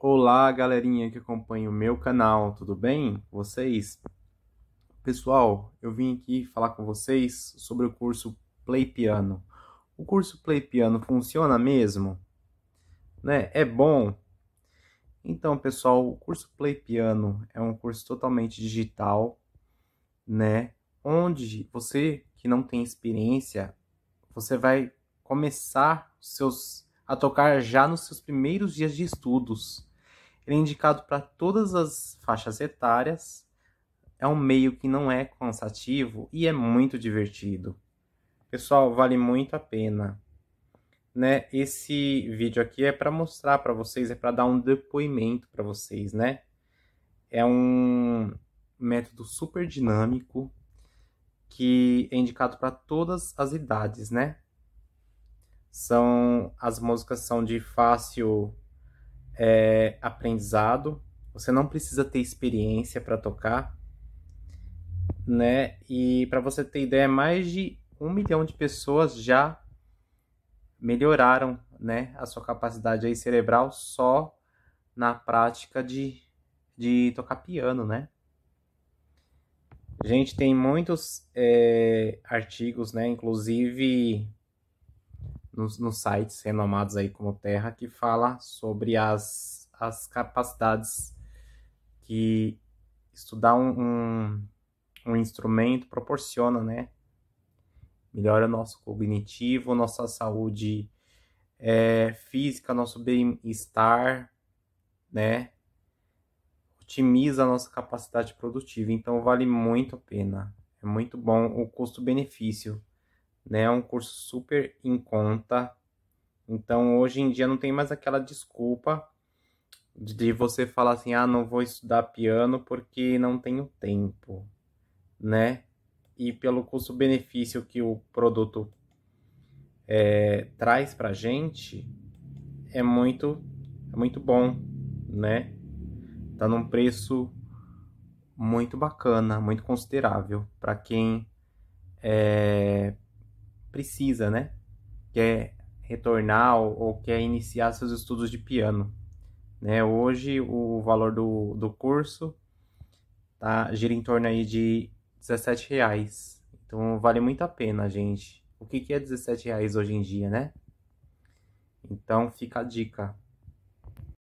Olá, galerinha que acompanha o meu canal, tudo bem? Vocês? Pessoal, eu vim aqui falar com vocês sobre o curso Play Piano. O curso Play Piano funciona mesmo? Né? É bom? Então, pessoal, o curso Play Piano é um curso totalmente digital, né? Onde você que não tem experiência, você vai começar seus a tocar já nos seus primeiros dias de estudos ele é indicado para todas as faixas etárias. É um meio que não é cansativo e é muito divertido. Pessoal, vale muito a pena. Né? Esse vídeo aqui é para mostrar para vocês, é para dar um depoimento para vocês, né? É um método super dinâmico que é indicado para todas as idades, né? São as músicas são de fácil é aprendizado, você não precisa ter experiência para tocar, né? E para você ter ideia, mais de um milhão de pessoas já melhoraram, né, a sua capacidade aí cerebral só na prática de, de tocar piano, né? Gente, tem muitos é, artigos, né? Inclusive nos, nos sites renomados aí como Terra, que fala sobre as, as capacidades que estudar um, um, um instrumento proporciona, né? Melhora o nosso cognitivo, nossa saúde é, física, nosso bem-estar, né? Otimiza a nossa capacidade produtiva. Então, vale muito a pena. É muito bom o custo-benefício né? É um curso super em conta. Então, hoje em dia não tem mais aquela desculpa de você falar assim: "Ah, não vou estudar piano porque não tenho tempo", né? E pelo custo-benefício que o produto é, traz para gente é muito é muito bom, né? Tá num preço muito bacana, muito considerável para quem é, precisa, né? Quer retornar ou, quer iniciar seus estudos de piano. Né? Hoje o valor do, do curso tá, gira em torno aí de 17 reais. Então vale muito a pena, gente. O que, que é 17 reais hoje em dia, né? Então fica a dica.